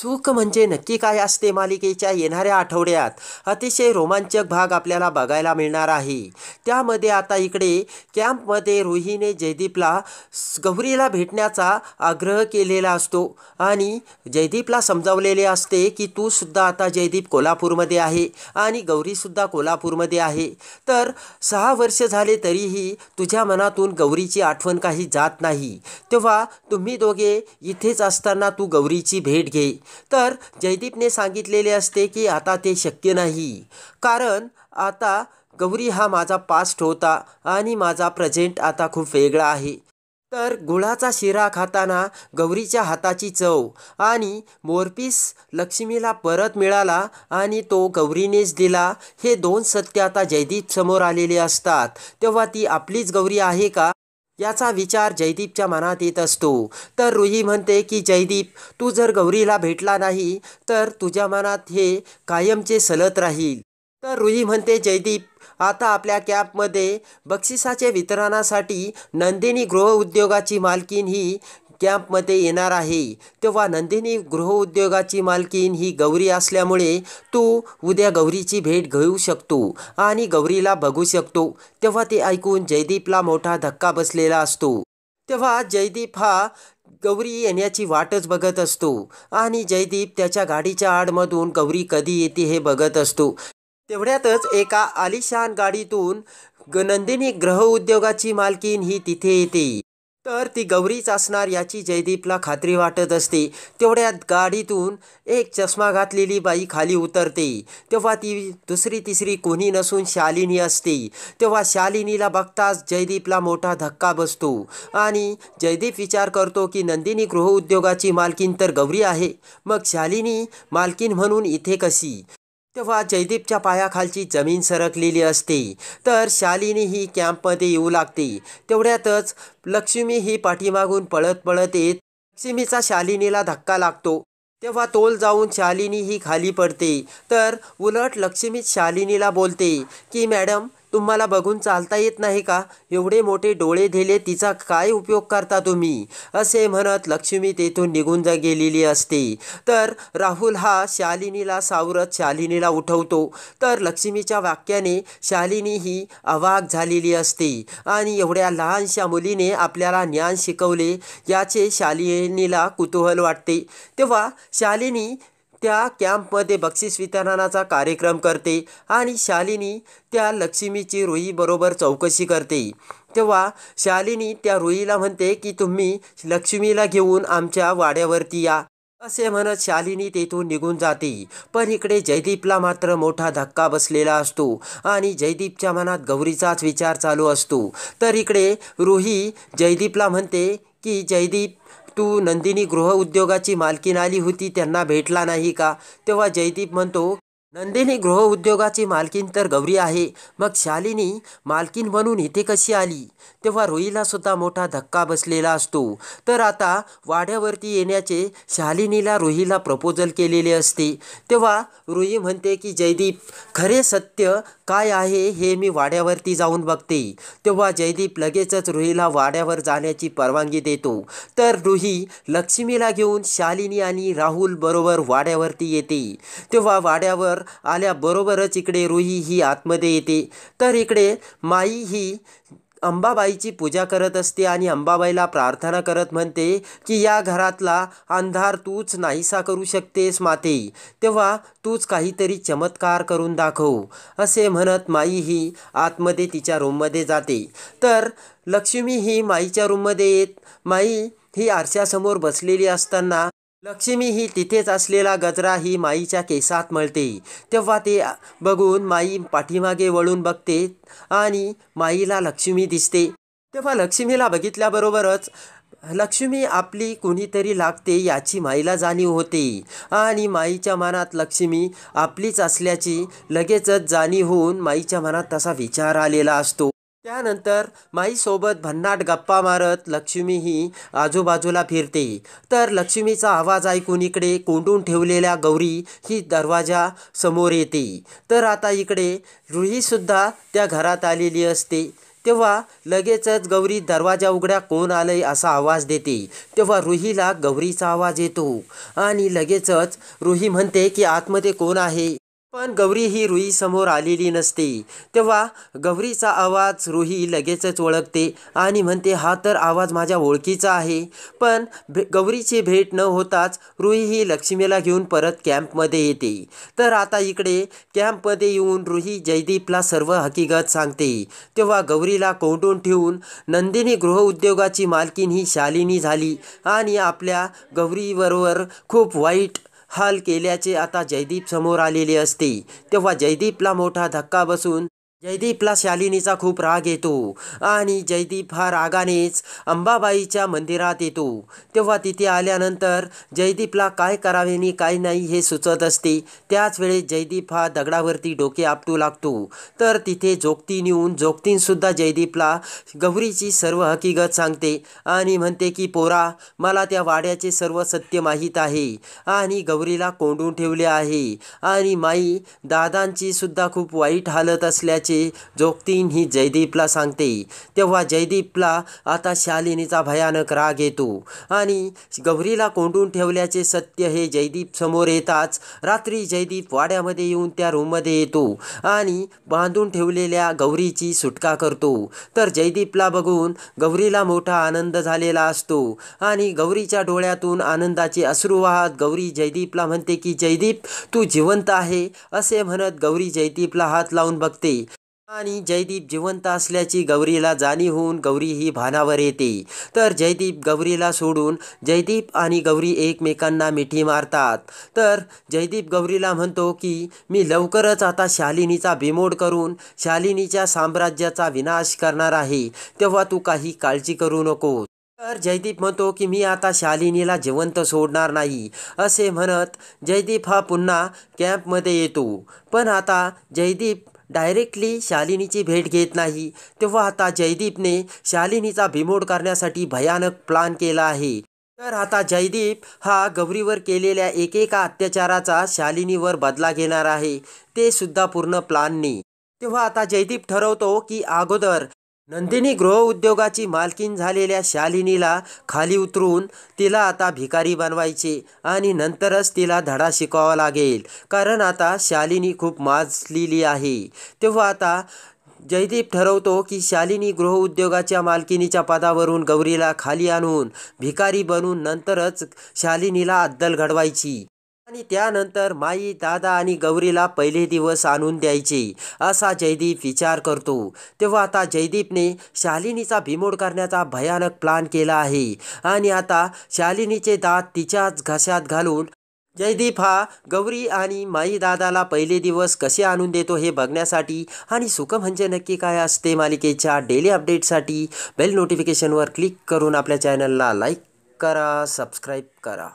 चूक म्हणजे नक्की काय असते मालिकेच्या येणाऱ्या आठवड्यात अतिशय रोमांचक भाग आपल्याला बघायला मिळणार आहे त्यामध्ये आता इकडे कॅम्पमध्ये रोहीने जयदीपला गौरीला भेटण्याचा आग्रह केलेला असतो आणि जयदीपला समजावलेले असते की तू सुद्धा आता जयदीप कोल्हापूरमध्ये आहे आणि गौरीसुद्धा कोल्हापूरमध्ये आहे तर सहा वर्ष झाले तरीही तुझ्या मनातून गौरीची आठवण काही जात नाही तेव्हा तुम्ही दोघे इथेच असताना तू गौरीची भेट घे तर जयदीपने सांगितलेले असते की आता ते शक्य नाही कारण आता गौरी हा माझा पास्ट होता आणि माझा प्रेझेंट आता खूप वेगळा आहे तर गुळाचा शिरा खाताना गौरीच्या हाताची चव आणि मोरपीस लक्ष्मीला परत मिळाला आणि तो गौरीनेच दिला हे दोन सत्य आता जयदीप समोर आलेले असतात तेव्हा ती आपलीच गौरी आहे का याचा विचार जयदीपच्या मनात येत असतो तर रुही म्हणते की जयदीप तू जर गौरीला भेटला नाही तर तुझ्या मनात हे कायमचे सलत राहील तर रुही म्हणते जयदीप आता आपल्या कॅबमध्ये बक्षिसाचे वितरणासाठी नंदिनी गृहउद्योगाची मालकीन ही कॅम्पमध्ये येणार आहे तेव्हा नंदिनी गृहउद्योगाची मालकीन ही गौरी असल्यामुळे तो उद्या गौरीची भेट घेऊ शकतो आणि गौरीला बघू शकतो तेव्हा ते ऐकून जयदीपला मोठा धक्का बसलेला असतो तेव्हा जयदीप हा गौरी येण्याची वाटच बघत असतो आणि जयदीप त्याच्या गाडीच्या आडमधून गौरी कधी येते हे बघत असतो तेवढ्यातच एका आलिशान गाडीतून नंदिनी ग्रह उद्योगाची मालकीन ही तिथे येते तर ती गौरीच असणार याची जयदीपला खात्री वाटत असते तेवढ्यात गाडीतून एक चष्मा घातलेली बाई खाली उतरते तेव्हा ती दुसरी तिसरी कोणी नसून शालिनी असते तेव्हा शालिनीला बघताच जयदीपला मोठा धक्का बसतो आणि जयदीप विचार करतो की नंदिनी गृहउद्योगाची मालकीन तर गौरी आहे मग शालिनी मालकीन म्हणून इथे कशी तेव्हा जयदीपच्या पायाखालची जमीन सरकलेली असते तर शालिनी ही कॅम्पमध्ये येऊ लागते तेवढ्यातच लक्ष्मी ही पाठीमागून पळत पळत येत लक्ष्मीचा शालिनीला धक्का लागतो तेव्हा तोल जाऊन शालिनी ही खाली पडते तर उलट लक्ष्मी शालिनीला बोलते की मॅडम तुम्हाला बघून चालता येत नाही का एवढे मोठे डोळे दिले तिचा काय उपयोग करता तुम्ही असे म्हणत लक्ष्मी तेथून निघून जा गेलेली असते तर राहुल हा शालिनीला सावरत शालिनीला उठवतो तर लक्ष्मीच्या वाक्याने शालिनी ही अवाक झालेली असते आणि एवढ्या लहानशा मुलीने आपल्याला ज्ञान शिकवले याचे शालिनीला कुतूहल वाटते तेव्हा शालिनी त्या कॅम्पमध्ये बक्षीस वितरणाचा कार्यक्रम करते आणि शालिनी त्या लक्ष्मीची रुईबरोबर चौकशी करते तेव्हा शालिनी त्या रुईला म्हणते की तुम्ही लक्ष्मीला घेऊन आमच्या वाड्यावरती या असे म्हणत शालिनी तेथून निघून जाते पण इकडे जयदीपला मात्र मोठा धक्का बसलेला असतो आणि जयदीपच्या मनात गौरीचाच विचार चालू असतो तर इकडे रोही जयदीपला म्हणते की जयदीप तू नंदिनी उद्योगाची मालकीन आली होती त्यांना भेटला नाही का तेव्हा जयदीप म्हणतो नंदिनी गृहउद्योगाची मालकीन तर गौरी आहे मग शालिनी मालकीन म्हणून इथे कशी आली तेव्हा रोईला सुद्धा मोठा धक्का बसलेला असतो तर आता वाड्यावरती येण्याचे शालिनीला रोहीला प्रपोजल केलेले असते तेव्हा रोही म्हणते की जयदीप खरे सत्य काय आहे हे मी वाड्यावरती जाऊन बघते तेव्हा जयदीप लगेचच रुहीला वाड्यावर जाण्याची परवानगी देतो तर रुही लक्ष्मीला घेऊन शालिनी आणि राहुल बरोबर वाड्यावरती येते तेव्हा वाड्यावर आल्याबरोबरच इकडे रुही ही आतमध्ये येते तर इकडे माई ही अंबाबाईची पूजा करत असते आणि अंबाबाईला प्रार्थना करत म्हणते की या घरातला अंधार तूच नाहीसा करू शकतेस माते तेव्हा तूच काहीतरी चमत्कार करून दाखव असे म्हणत माई ही आतमध्ये तिच्या रूममध्ये जाते तर लक्ष्मी ही माईच्या रूममध्ये येत माई ही आरशासमोर बसलेली असताना लक्ष्मी ही तिथेच असलेला गजरा ही माईच्या केसात मळते तेव्हा ते बघून माई पाठीमागे वळून बघते आणि माईला लक्ष्मी दिसते तेव्हा लक्ष्मीला बघितल्याबरोबरच लक्ष्मी आपली कोणीतरी लागते याची माईला जाणीव होते आणि माईच्या मनात लक्ष्मी आपलीच असल्याची लगेचच जाणीव होऊन माईच्या मनात तसा विचार आलेला असतो त्यानंतर माईसोबत भन्नाट गप्पा मारत लक्ष्मी ही आजूबाजूला फिरते तर लक्ष्मीचा आवाज ऐकून इकडे कोंडून ठेवलेल्या गौरी ही दरवाजा समोर येते तर आता इकडे रुहीसुद्धा त्या घरात आलेली असते तेव्हा लगेचच गौरी दरवाजा उघड्या कोण आलंय असा आवाज देते तेव्हा रुहीला गौरीचा आवाज येतो आणि लगेचच रुही म्हणते की आतमध्ये कोण आहे पण गौरी ही रुई समोर आलेली नसते तेव्हा गौरीचा आवाज रुही लगेचच ओळखते आणि म्हणते हा तर आवाज माझ्या ओळखीचा आहे पण भे गौरीची भेट न होताच रुही ही लक्ष्मीला घेऊन परत कॅम्पमध्ये येते तर आता इकडे कॅम्पमध्ये येऊन रुही जयदीपला सर्व हकीकत सांगते तेव्हा गौरीला कोंडून ठेवून नंदिनी गृहउद्योगाची मालकीन ही शालिनी झाली आणि आपल्या गौरीबरोबर खूप वाईट हाल केल्याचे आता जयदीप समोर आलेले असते तेव्हा जयदीपला मोठा धक्का बसून जयदीपला शालिनीचा खूप राग येतो आणि जयदीप हा रागानेच अंबाबाईच्या मंदिरात येतो तेव्हा तिथे आल्यानंतर जयदीपला काय करावेनी काय नाही हे सुचत असते त्याच वेळेस जयदीप हा दगडावरती डोके आपटू लागतो तर तिथे जोगती नेऊन जोगतीनसुद्धा जयदीपला गौरीची सर्व हकीकत सांगते आणि म्हणते की पोरा मला त्या वाड्याचे सर्व सत्य माहीत आहे आणि गौरीला कोंडून ठेवले आहे आणि माई दादांची सुद्धा खूप वाईट हालत असल्याचे असल्याचे जोगतीन ही जयदीपला सांगते तेव्हा जयदीपला आता शालिनीचा भयानक राग येतो आणि गौरीला कोंडून ठेवल्याचे सत्य हे जयदीप समोर येताच रात्री जयदीप वाड्यामध्ये येऊन त्या रूममध्ये येतो आणि बांधून ठेवलेल्या गौरीची सुटका करतो तर जयदीपला बघून गौरीला मोठा आनंद झालेला असतो आणि गौरीच्या डोळ्यातून आनंदाचे अश्रू वाहत गौरी जयदीपला म्हणते की जयदीप तू जिवंत आहे असे म्हणत गौरी जयदीपला हात लावून बघते आणि जयदीप जिवंत असल्याची गौरीला जाणीव होऊन गौरी ही भानावर येते तर जयदीप गौरीला सोडून जयदीप आणि गौरी एकमेकांना मिठी मारतात तर जयदीप गौरीला म्हणतो की मी लवकरच आता शालिनीचा बिमोड करून शालिनीच्या साम्राज्याचा विनाश करणार आहे तेव्हा तू काही काळजी करू नको तर जयदीप म्हणतो की मी आता शालिनीला जिवंत सोडणार नाही असे म्हणत जयदीप हा पुन्हा कॅम्पमध्ये येतो पण आता जयदीप डायरेक्टली शालिनीची भेट घेत नाही तेव्हा आता जयदीपने शालिनीचा बिमोड करण्यासाठी भयानक प्लान केला आहे तर आता जयदीप हा गौरीवर केलेल्या एकेका अत्याचाराचा शालिनीवर बदला घेणार आहे ते सुद्धा पूर्ण प्लाननी तेव्हा आता जयदीप ठरवतो की अगोदर नंदिनी गृहउद्योगाची मालकीन झालेल्या शालिनीला खाली उतरून तिला आता भिकारी बनवायचे आणि नंतरच तिला धडा शिकवावा लागेल कारण आता शालिनी खूप माजलेली आहे तेव्हा आता जयदीप ठरवतो की शालिनी गृहउद्योगाच्या मालकिनीच्या पदावरून गौरीला खाली आणून भिकारी बनून नंतरच शालिनीला अद्दल घडवायची आणि त्यानंतर माई दादा आणि गौरीला पहिले दिवस आणून द्यायचे असा जयदीप विचार करतो तेव्हा आता जयदीपने शालिनीचा भिमोड करण्याचा भयानक प्लान केला आहे आणि आता शालिनीचे दात तिच्याच घशात घालून जयदीप हा गौरी आणि माई दादाला पहिले दिवस कसे आणून देतो हे बघण्यासाठी आणि सुख म्हणजे नक्की काय असते मालिकेच्या डेली अपडेटसाठी बेल नोटिफिकेशनवर क्लिक करून आपल्या चॅनलला लाईक करा सबस्क्राईब करा